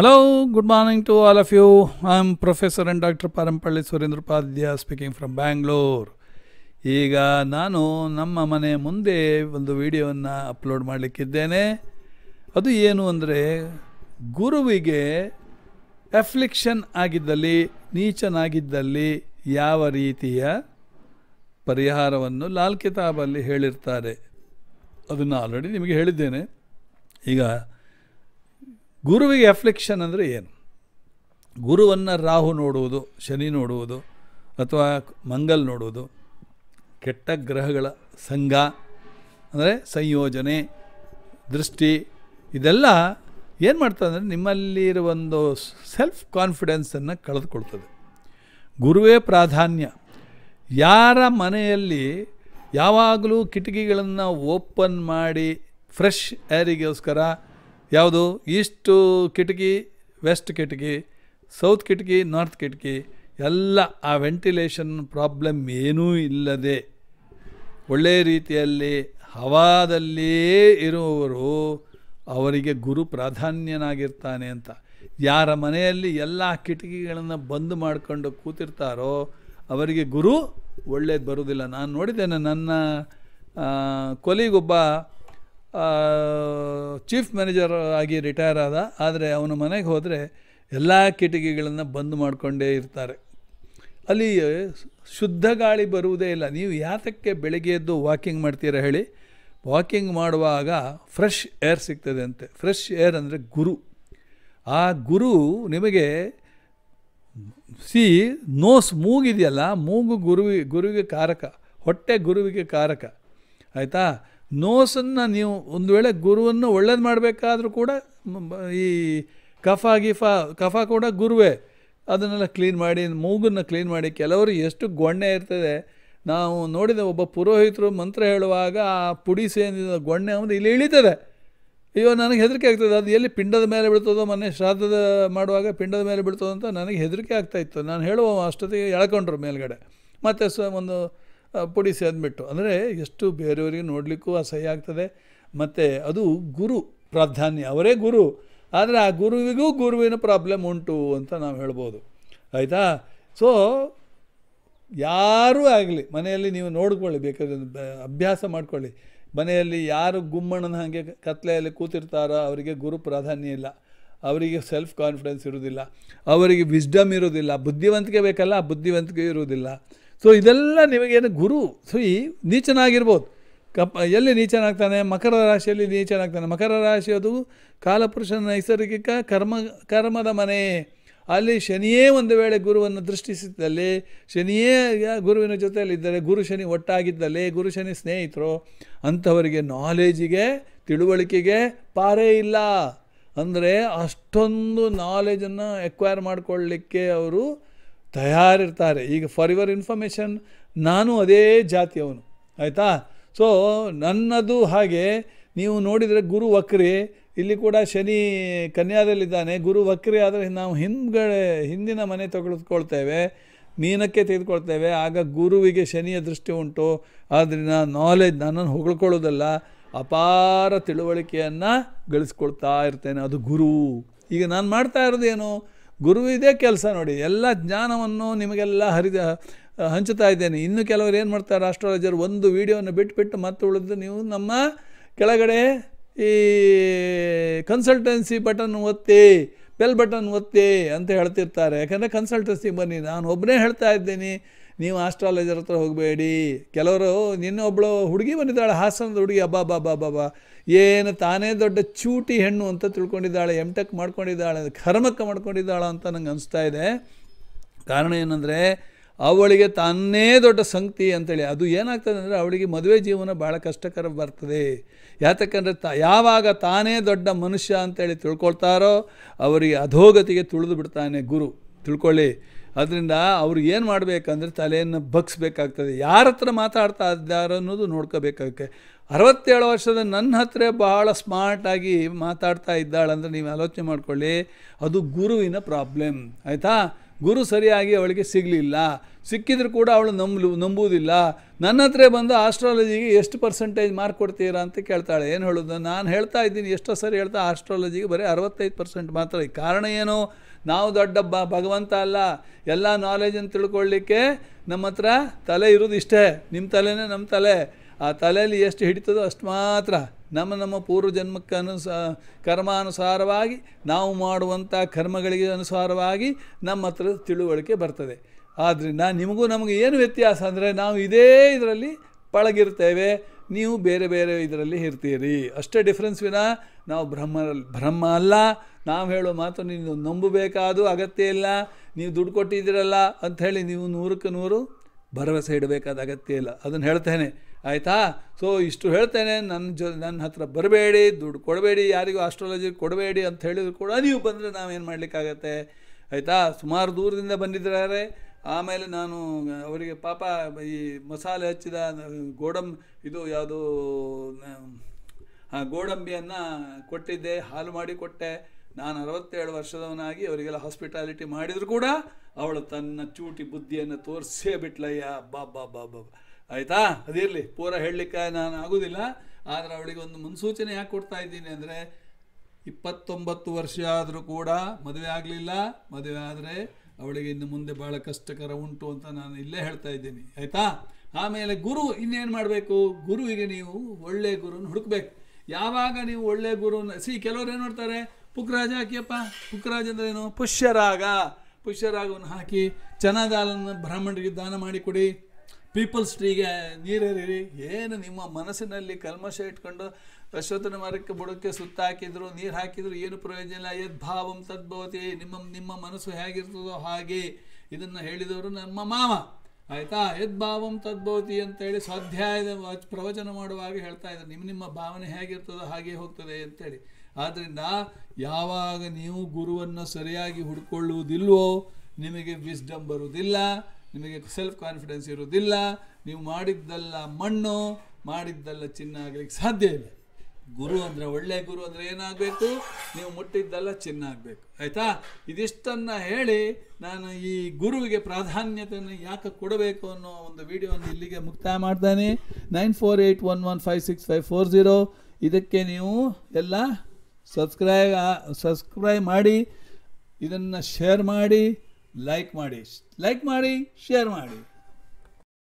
hello good morning to all of you I professor professor doctor doctor Parampalli Surendrapadya speaking from Bangalore ಈಗ ನಾನು ನಮ್ಮ ಮನೆ ಮುಂದೆ ಒಂದು ವಿಡಿಯೋವನ್ನು ಅಪ್ಲೋಡ್ ಮಾಡಲಿಕ್ಕಿದ್ದೇನೆ ಅದು ಏನು ಅಂದರೆ ಗುರುವಿಗೆ ಎಫ್ಲಿಕ್ಷನ್ ಆಗಿದ್ದಲ್ಲಿ ನೀಚನಾಗಿದ್ದಲ್ಲಿ ಯಾವ ರೀತಿಯ ಪರಿಹಾರವನ್ನು ಲಾಲ್ ಕಿತಾಬಲ್ಲಿ ಹೇಳಿರ್ತಾರೆ ಅದನ್ನು ಆಲ್ರೆಡಿ ನಿಮಗೆ ಹೇಳಿದ್ದೇನೆ ಈಗ ಗುರುವಿಗೆ ಅಫ್ಲಿಕ್ಷನ್ ಅಂದರೆ ಏನು ಗುರುವನ್ನು ರಾಹು ನೋಡುವುದು ಶನಿ ನೋಡುವುದು ಅಥವಾ ಮಂಗಲ್ ನೋಡುವುದು ಕೆಟ್ಟ ಗ್ರಹಗಳ ಸಂಘ ಅಂದರೆ ಸಂಯೋಜನೆ ದೃಷ್ಟಿ ಇದೆಲ್ಲ ಏನು ಮಾಡ್ತದೆ ಅಂದರೆ ನಿಮ್ಮಲ್ಲಿರುವ ಒಂದು ಸೆಲ್ಫ್ ಕಾನ್ಫಿಡೆನ್ಸನ್ನು ಕಳೆದುಕೊಳ್ತದೆ ಗುರುವೇ ಪ್ರಾಧಾನ್ಯ ಯಾರ ಮನೆಯಲ್ಲಿ ಯಾವಾಗಲೂ ಕಿಟಕಿಗಳನ್ನು ಓಪನ್ ಮಾಡಿ ಫ್ರೆಶ್ ಏರಿಗೋಸ್ಕರ ಯಾವುದು ಈಸ್ಟು ಕಿಟಕಿ ವೆಸ್ಟ್ ಕಿಟಕಿ ಸೌತ್ ಕಿಟಕಿ ನಾರ್ತ್ ಕಿಟಕಿ ಎಲ್ಲ ಆ ವೆಂಟಿಲೇಷನ್ ಪ್ರಾಬ್ಲಮ್ ಏನೂ ಇಲ್ಲದೆ ಒಳ್ಳೆ ರೀತಿಯಲ್ಲಿ ಹವಾದಲ್ಲಿಯೇ ಇರುವವರು ಅವರಿಗೆ ಗುರು ಪ್ರಾಧಾನ್ಯನಾಗಿರ್ತಾನೆ ಅಂತ ಯಾರ ಮನೆಯಲ್ಲಿ ಎಲ್ಲ ಕಿಟಕಿಗಳನ್ನು ಬಂದ್ ಮಾಡಿಕೊಂಡು ಕೂತಿರ್ತಾರೋ ಅವರಿಗೆ ಗುರು ಒಳ್ಳೇದು ಬರುವುದಿಲ್ಲ ನಾನು ನೋಡಿದ್ದೇನೆ ನನ್ನ ಕೊಲಿಗೊಬ್ಬ ಚೀಫ್ ಮ್ಯಾನೇಜರ್ ಆಗಿ ರಿಟೈರ್ ಆದ ಆದರೆ ಅವನ ಮನೆಗೆ ಹೋದರೆ ಎಲ್ಲ ಕಿಟಕಿಗಳನ್ನು ಬಂದ್ ಮಾಡಿಕೊಂಡೇ ಇರ್ತಾರೆ ಅಲ್ಲಿ ಶುದ್ಧ ಗಾಳಿ ಬರುವುದೇ ಇಲ್ಲ ನೀವು ಯಾತಕ್ಕೆ ಬೆಳಗ್ಗೆ ಎದ್ದು ವಾಕಿಂಗ್ ಮಾಡ್ತೀರಾ ಹೇಳಿ ವಾಕಿಂಗ್ ಮಾಡುವಾಗ ಫ್ರೆಶ್ ಏರ್ ಸಿಗ್ತದೆ ಅಂತೆ ಫ್ರೆಶ್ ಏರ್ ಅಂದರೆ ಗುರು ಆ ಗುರು ನಿಮಗೆ ಸಿ ನೋಸ್ ಮೂಗಿದೆಯಲ್ಲ ಮೂಗು ಗುರುವಿ ಗುರುವಿಗೆ ಕಾರಕ ಹೊಟ್ಟೆ ಗುರುವಿಗೆ ಕಾರಕ ಆಯಿತಾ ನೋಸನ್ನು ನೀವು ಒಂದು ವೇಳೆ ಗುರುವನ್ನು ಒಳ್ಳೇದು ಮಾಡಬೇಕಾದ್ರೂ ಕೂಡ ಈ ಕಫ ಗಿಫ ಕಫ ಕೂಡ ಗುರುವೇ ಅದನ್ನೆಲ್ಲ ಕ್ಲೀನ್ ಮಾಡಿ ಮೂಗನ್ನು ಕ್ಲೀನ್ ಮಾಡಿ ಕೆಲವರು ಎಷ್ಟು ಗೊಣ್ಣೆ ಇರ್ತದೆ ನಾವು ನೋಡಿದ ಒಬ್ಬ ಪುರೋಹಿತರು ಮಂತ್ರ ಹೇಳುವಾಗ ಆ ಪುಡಿ ಸೇರಿದ ಗೊಣ್ಣೆ ಒಂದು ಇಲ್ಲಿ ಇಳಿತದೆ ಅಯ್ಯೋ ನನಗೆ ಹೆದರಿಕೆ ಆಗ್ತದೆ ಅದು ಎಲ್ಲಿ ಪಿಂಡದ ಮೇಲೆ ಬೀಳ್ತದೋ ಮೊನ್ನೆ ಶ್ರಾದ್ದ ಮಾಡುವಾಗ ಪಿಂಡದ ಮೇಲೆ ಬೀಳ್ತದೋ ಅಂತ ನನಗೆ ಹೆದರಿಕೆ ಇತ್ತು ನಾನು ಹೇಳುವ ಅಷ್ಟೊತ್ತಿಗೆ ಎಳ್ಕೊಂಡ್ರು ಮೇಲುಗಡೆ ಮತ್ತು ಸ ಒಂದು ಪುಡಿ ಸೇದ್ಬಿಟ್ಟು ಅಂದರೆ ಎಷ್ಟು ಬೇರೆಯವರಿಗೆ ನೋಡಲಿಕ್ಕೂ ಅಸಹ್ಯ ಆಗ್ತದೆ ಮತ್ತು ಅದು ಗುರು ಪ್ರಾಧಾನ್ಯ ಅವರೇ ಗುರು ಆದರೆ ಆ ಗುರುವಿಗೂ ಗುರುವಿನ ಪ್ರಾಬ್ಲಮ್ ಉಂಟು ಅಂತ ನಾವು ಹೇಳ್ಬೋದು ಆಯಿತಾ ಸೊ ಯಾರೂ ಆಗಲಿ ಮನೆಯಲ್ಲಿ ನೀವು ನೋಡ್ಕೊಳ್ಳಿ ಬೇಕಾದ್ರೆ ಅಭ್ಯಾಸ ಮಾಡ್ಕೊಳ್ಳಿ ಮನೆಯಲ್ಲಿ ಯಾರು ಗುಮ್ಮಣ್ಣನ ಹಾಗೆ ಕತ್ಲೆಯಲ್ಲಿ ಕೂತಿರ್ತಾರೋ ಅವರಿಗೆ ಗುರು ಪ್ರಾಧಾನ್ಯ ಇಲ್ಲ ಅವರಿಗೆ ಸೆಲ್ಫ್ ಕಾನ್ಫಿಡೆನ್ಸ್ ಇರೋದಿಲ್ಲ ಅವರಿಗೆ ವಿಸ್ಡಮ್ ಇರೋದಿಲ್ಲ ಬುದ್ಧಿವಂತಿಕೆ ಬೇಕಲ್ಲ ಬುದ್ಧಿವಂತಿಕೆ ಇರೋದಿಲ್ಲ ಸೊ ಇದೆಲ್ಲ ನಿಮಗೇನು ಗುರು ಸೊ ಈ ನೀಚನಾಗಿರ್ಬೋದು ಕಪ್ಪ ಎಲ್ಲಿ ನೀಚನಾಗ್ತಾನೆ ಮಕರ ರಾಶಿಯಲ್ಲಿ ನೀಚನಾಗ್ತಾನೆ ಮಕರ ರಾಶಿ ಅದು ಕಾಲಪುರುಷನ ನೈಸರ್ಗಿಕ ಕರ್ಮ ಕರ್ಮದ ಮನೆ ಅಲ್ಲಿ ಶನಿಯೇ ಒಂದು ವೇಳೆ ಗುರುವನ್ನು ದೃಷ್ಟಿಸಿದ್ದಲ್ಲಿ ಶನಿಯೇ ಗುರುವಿನ ಜೊತೆಯಲ್ಲಿದ್ದರೆ ಗುರು ಶನಿ ಒಟ್ಟಾಗಿದ್ದಲ್ಲಿ ಗುರು ಶನಿ ಸ್ನೇಹಿತರು ಅಂಥವರಿಗೆ ನಾಲೆಜಿಗೆ ತಿಳುವಳಿಕೆಗೆ ಪಾರೇ ಇಲ್ಲ ಅಂದರೆ ಅಷ್ಟೊಂದು ನಾಲೆಜನ್ನು ಎಕ್ವೈರ್ ಮಾಡಿಕೊಳ್ಳಿಕ್ಕೆ ಅವರು ತಯಾರಿರ್ತಾರೆ ಈಗ ಫಾರ್ ಯುವರ್ ಇನ್ಫಾರ್ಮೇಷನ್ ನಾನು ಅದೇ ಜಾತಿಯವನು ಆಯಿತಾ ಸೊ ನನ್ನದು ಹಾಗೆ ನೀವು ನೋಡಿದರೆ ಗುರು ವಕ್ರಿ ಇಲ್ಲಿ ಕೂಡ ಶನಿ ಕನ್ಯಾದಲ್ಲಿದ್ದಾನೆ ಗುರು ವಕ್ರಿ ಆದರೆ ನಾವು ಹಿಂದ್ಗಡೆ ಹಿಂದಿನ ಮನೆ ತೆಗೆದುಕೊಳ್ತೇವೆ ಮೀನಕ್ಕೆ ತೆಗೆದುಕೊಳ್ತೇವೆ ಆಗ ಗುರುವಿಗೆ ಶನಿಯ ದೃಷ್ಟಿ ಉಂಟು ಆದ್ದರಿಂದ ನಾಲೆಜ್ ನನ್ನನ್ನು ಹೊಗಳ್ಕೊಳ್ಳೋದಲ್ಲ ಅಪಾರ ತಿಳುವಳಿಕೆಯನ್ನು ಗಳಿಸ್ಕೊಳ್ತಾ ಇರ್ತೇನೆ ಅದು ಗುರು ಈಗ ನಾನು ಮಾಡ್ತಾ ಇರೋದೇನು ಗುರುವಿದೇ ಕೆಲಸ ನೋಡಿ ಎಲ್ಲ ಜ್ಞಾನವನ್ನು ನಿಮಗೆಲ್ಲ ಹರಿದ ಹಂಚುತ್ತಾ ಇದ್ದೇನೆ ಇನ್ನು ಕೆಲವರು ಏನು ಮಾಡ್ತಾರೆ ಆಸ್ಟ್ರಾಲಜರ್ ಒಂದು ವಿಡಿಯೋವನ್ನು ಬಿಟ್ಬಿಟ್ಟು ಮತ್ತೆ ಉಳಿದು ನೀವು ನಮ್ಮ ಕೆಳಗಡೆ ಈ ಕನ್ಸಲ್ಟೆನ್ಸಿ ಬಟನ್ ಒತ್ತಿ ಬೆಲ್ ಬಟನ್ ಒತ್ತಿ ಅಂತ ಹೇಳ್ತಿರ್ತಾರೆ ಯಾಕಂದರೆ ಕನ್ಸಲ್ಟೆನ್ಸಿ ಬನ್ನಿ ನಾನು ಒಬ್ಬನೇ ಹೇಳ್ತಾ ಇದ್ದೀನಿ ನೀವು ಆಸ್ಟ್ರಾಲಜರ್ ಹತ್ರ ಹೋಗಬೇಡಿ ಕೆಲವರು ನಿನ್ನೊಬ್ಬಳು ಹುಡುಗಿ ಬಂದಿದ್ದಾಳೆ ಹಾಸನದ ಹುಡುಗಿ ಅಬ್ಬಾ ಬಾ ಬಾ ಬಾಬಾ ಏನು ತಾನೇ ದೊಡ್ಡ ಚೂಟಿ ಹೆಣ್ಣು ಅಂತ ತಿಳ್ಕೊಂಡಿದ್ದಾಳೆ ಎಮ್ ಟೆಕ್ ಮಾಡ್ಕೊಂಡಿದ್ದಾಳೆ ಕರ್ಮಕ್ಕೆ ಮಾಡ್ಕೊಂಡಿದ್ದಾಳೆ ಅಂತ ನಂಗೆ ಅನಿಸ್ತಾ ಇದೆ ಕಾರಣ ಏನಂದರೆ ಅವಳಿಗೆ ತಾನೇ ದೊಡ್ಡ ಸಂಗತಿ ಅಂತೇಳಿ ಅದು ಏನಾಗ್ತದೆ ಅಂದರೆ ಅವಳಿಗೆ ಮದುವೆ ಜೀವನ ಭಾಳ ಕಷ್ಟಕರ ಬರ್ತದೆ ಯಾತಕ್ಕಂದರೆ ತ ಯಾವಾಗ ತಾನೇ ದೊಡ್ಡ ಮನುಷ್ಯ ಅಂತೇಳಿ ತಿಳ್ಕೊಳ್ತಾರೋ ಅವರಿಗೆ ಅಧೋಗತಿಗೆ ತುಳಿದು ಬಿಡ್ತಾನೆ ಗುರು ತಿಳ್ಕೊಳ್ಳಿ ಅದರಿಂದ ಅವ್ರು ಏನು ಮಾಡಬೇಕಂದ್ರೆ ತಲೆಯನ್ನು ಬಗ್ಸ್ಬೇಕಾಗ್ತದೆ ಯಾರ ಹತ್ರ ಮಾತಾಡ್ತಾ ಇದ್ದಾರೋ ಅನ್ನೋದು ನೋಡ್ಕೋಬೇಕಾಗುತ್ತೆ ಅರವತ್ತೇಳು ವರ್ಷದ ನನ್ನ ಹತ್ರ ಭಾಳ ಸ್ಮಾರ್ಟಾಗಿ ಮಾತಾಡ್ತಾ ಇದ್ದಾಳಂದ್ರೆ ನೀವು ಆಲೋಚನೆ ಮಾಡ್ಕೊಳ್ಳಿ ಅದು ಗುರುವಿನ ಪ್ರಾಬ್ಲಮ್ ಆಯಿತಾ ಗುರು ಸರಿಯಾಗಿ ಅವಳಿಗೆ ಸಿಗಲಿಲ್ಲ ಸಿಕ್ಕಿದ್ರು ಕೂಡ ಅವಳು ನಂಬಲು ನಂಬುವುದಿಲ್ಲ ನನ್ನ ಹತ್ರ ಬಂದು ಆಸ್ಟ್ರಾಲಜಿಗೆ ಎಷ್ಟು ಪರ್ಸೆಂಟೇಜ್ ಮಾರ್ಕ್ ಕೊಡ್ತೀರಾ ಅಂತ ಕೇಳ್ತಾಳೆ ಏನು ಹೇಳೋದು ನಾನು ಹೇಳ್ತಾ ಇದ್ದೀನಿ ಎಷ್ಟೋ ಸರಿ ಹೇಳ್ತಾ ಆಸ್ಟ್ರಾಲಜಿಗೆ ಬರೀ ಅರವತ್ತೈದು ಪರ್ಸೆಂಟ್ ಮಾತ್ರ ಕಾರಣ ಏನು ನಾವು ದೊಡ್ಡ ಬ ಭಗವಂತ ಅಲ್ಲ ಎಲ್ಲ ನಾಲೆಜನ್ನು ತಿಳ್ಕೊಳ್ಳಿಕ್ಕೆ ನಮ್ಮ ಹತ್ರ ತಲೆ ಇರೋದು ಇಷ್ಟೇ ನಿಮ್ಮ ತಲೆನೇ ನಮ್ಮ ತಲೆ ಆ ತಲೆಯಲ್ಲಿ ಎಷ್ಟು ಹಿಡಿತದೋ ಅಷ್ಟು ಮಾತ್ರ ನಮ್ಮ ನಮ್ಮ ಪೂರ್ವಜನ್ಮಕ್ಕೆ ಅನುಸ ಕರ್ಮಾನುಸಾರವಾಗಿ ನಾವು ಮಾಡುವಂಥ ಕರ್ಮಗಳಿಗೆ ಅನುಸಾರವಾಗಿ ನಮ್ಮ ಹತ್ರ ತಿಳುವಳಿಕೆ ಬರ್ತದೆ ಆದ್ದರಿಂದ ನಿಮಗೂ ನಮಗೆ ಏನು ವ್ಯತ್ಯಾಸ ಅಂದರೆ ನಾವು ಇದೇ ಇದರಲ್ಲಿ ಪಳಗಿರ್ತೇವೆ ನೀವು ಬೇರೆ ಬೇರೆ ಇದರಲ್ಲಿ ಇರ್ತೀರಿ ಅಷ್ಟೇ ಡಿಫ್ರೆನ್ಸ್ ವಿನ ನಾವು ಬ್ರಹ್ಮ ಬ್ರಹ್ಮ ಅಲ್ಲ ನಾವು ಹೇಳೋ ಮಾತು ನೀನು ನಂಬಬೇಕಾದರೂ ಅಗತ್ಯ ಇಲ್ಲ ನೀವು ದುಡ್ಡು ಕೊಟ್ಟಿದ್ದೀರಲ್ಲ ಅಂಥೇಳಿ ನೀವು ನೂರಕ್ಕೆ ನೂರು ಭರವಸೆ ಇಡಬೇಕಾದ ಅಗತ್ಯ ಇಲ್ಲ ಅದನ್ನು ಹೇಳ್ತೇನೆ ಆಯಿತಾ ಸೊ ಇಷ್ಟು ಹೇಳ್ತೇನೆ ನನ್ನ ಜೊ ನನ್ನ ಹತ್ರ ಬರಬೇಡಿ ದುಡ್ಡು ಕೊಡಬೇಡಿ ಯಾರಿಗೂ ಆಸ್ಟ್ರಾಲಜಿ ಕೊಡಬೇಡಿ ಅಂತ ಹೇಳಿದ್ರು ಕೂಡ ನೀವು ಬಂದರೆ ನಾವೇನು ಮಾಡಲಿಕ್ಕಾಗತ್ತೆ ಆಯಿತಾ ಸುಮಾರು ದೂರದಿಂದ ಬಂದಿದ್ದಾರೆ ಆಮೇಲೆ ನಾನು ಅವರಿಗೆ ಪಾಪ ಈ ಮಸಾಲೆ ಹಚ್ಚಿದ ಗೋಡಂಬಿ ಇದು ಯಾವುದು ಗೋಡಂಬಿಯನ್ನು ಕೊಟ್ಟಿದ್ದೆ ಹಾಲು ಮಾಡಿ ಕೊಟ್ಟೆ ನಾನು ಅರವತ್ತೇಳು ವರ್ಷದವನಾಗಿ ಅವರಿಗೆಲ್ಲ ಹಾಸ್ಪಿಟಾಲಿಟಿ ಮಾಡಿದರೂ ಕೂಡ ಅವಳು ತನ್ನ ಚೂಟಿ ಬುದ್ಧಿಯನ್ನು ತೋರಿಸೇ ಬಿಟ್ಲಯ್ಯ ಬಾಬಾ ಬಾಬಾ ಆಯಿತಾ ಅದಿರಲಿ ಪೂರ ಹೇಳಲಿಕ್ಕೆ ನಾನು ಆಗೋದಿಲ್ಲ ಆದರೆ ಅವಳಿಗೆ ಒಂದು ಮುನ್ಸೂಚನೆ ಯಾಕೆ ಕೊಡ್ತಾ ಇದ್ದೀನಿ ಅಂದರೆ ಇಪ್ಪತ್ತೊಂಬತ್ತು ವರ್ಷ ಆದರೂ ಕೂಡ ಮದುವೆ ಆಗಲಿಲ್ಲ ಮದುವೆ ಆದರೆ ಅವಳಿಗೆ ಇನ್ನು ಮುಂದೆ ಭಾಳ ಕಷ್ಟಕರ ಉಂಟು ಅಂತ ನಾನು ಇಲ್ಲೇ ಹೇಳ್ತಾ ಇದ್ದೀನಿ ಆಯಿತಾ ಆಮೇಲೆ ಗುರು ಇನ್ನೇನು ಮಾಡಬೇಕು ಗುರುವಿಗೆ ನೀವು ಒಳ್ಳೆ ಗುರುನ ಹುಡುಕ್ಬೇಕು ಯಾವಾಗ ನೀವು ಒಳ್ಳೆಯ ಗುರುನ ಸಿ ಕೆಲವರು ಏನು ಮಾಡ್ತಾರೆ ಪುಕ್ರಾಜ ಹಾಕಿಯಪ್ಪ ಪುಕ್ರಾಜ ಅಂದ್ರೆ ಏನು ಪುಷ್ಯರಾಗ ಪುಷ್ಯರಾಗವನ್ನು ಹಾಕಿ ಚನದಾಲನ ಬ್ರಾಹ್ಮಣರಿಗೆ ದಾನ ಮಾಡಿಕೊಡಿ ಪೀಪಲ್ಸ್ ಟ್ರೀಗೆ ನೀರೇರಿರಿ ಏನು ನಿಮ್ಮ ಮನಸ್ಸಿನಲ್ಲಿ ಕಲ್ಮಶ ಇಟ್ಕೊಂಡು ಅಶ್ವತನ ಮರಕ್ಕೆ ಬುಡಕ್ಕೆ ಸುತ್ತಾಕಿದ್ರು ನೀರು ಹಾಕಿದ್ರು ಏನು ಪ್ರಯೋಜನ ಇಲ್ಲ ಯದ್ಭಾವಂ ತದ್ಭವತಿ ನಿಮ್ಮ ನಿಮ್ಮ ಮನಸ್ಸು ಹೇಗಿರ್ತದೋ ಹಾಗೆ ಇದನ್ನು ಹೇಳಿದವರು ನಮ್ಮ ಮಾವ ಆಯಿತಾ ಯದ್ಭಾವಂ ತದ್ಭವತಿ ಅಂತೇಳಿ ಸ್ವಾಧ್ಯಾಯದ ಪ್ರವಚನ ಮಾಡುವಾಗ ಹೇಳ್ತಾ ಇದ್ದಾರೆ ನಿಮ್ಮ ನಿಮ್ಮ ಭಾವನೆ ಹೇಗಿರ್ತದೋ ಹಾಗೆ ಹೋಗ್ತದೆ ಅಂತೇಳಿ ಆದ್ದರಿಂದ ಯಾವಾಗ ನೀವು ಗುರುವನ್ನು ಸರಿಯಾಗಿ ಹುಡ್ಕೊಳ್ಳುವುದಿಲ್ವೋ ನಿಮಗೆ ವಿಸ್ಡಮ್ ಬರುವುದಿಲ್ಲ ನಿಮಗೆ ಸೆಲ್ಫ್ ಕಾನ್ಫಿಡೆನ್ಸ್ ಇರೋದಿಲ್ಲ ನೀವು ಮಾಡಿದ್ದೆಲ್ಲ ಮಣ್ಣು ಮಾಡಿದ್ದೆಲ್ಲ ಚಿನ್ನ ಆಗ್ಲಿಕ್ಕೆ ಸಾಧ್ಯ ಇಲ್ಲ ಗುರು ಅಂದರೆ ಒಳ್ಳೆಯ ಗುರು ಅಂದರೆ ಏನಾಗಬೇಕು ನೀವು ಮುಟ್ಟಿದ್ದೆಲ್ಲ ಚಿನ್ನ ಆಗಬೇಕು ಆಯಿತಾ ಇದಿಷ್ಟನ್ನು ಹೇಳಿ ನಾನು ಈ ಗುರುವಿಗೆ ಪ್ರಾಧಾನ್ಯತೆಯನ್ನು ಯಾಕೆ ಕೊಡಬೇಕು ಅನ್ನೋ ಒಂದು ವಿಡಿಯೋವನ್ನು ಇಲ್ಲಿಗೆ ಮುಕ್ತಾಯ ಮಾಡ್ತಾನೆ nine four eight one one five six five four zero ಇದಕ್ಕೆ ನೀವು ಎಲ್ಲ ಸಬ್ಸ್ಕ್ರೈಬ್ ಸಬ್ಸ್ಕ್ರೈಬ್ ಮಾಡಿ ಇದನ್ನು ಶೇರ್ ಮಾಡಿ ಲೈಕ್ ಮಾಡಿ ಲೈಕ್ ಮಾಡಿ ಶೇರ್ ಮಾಡಿ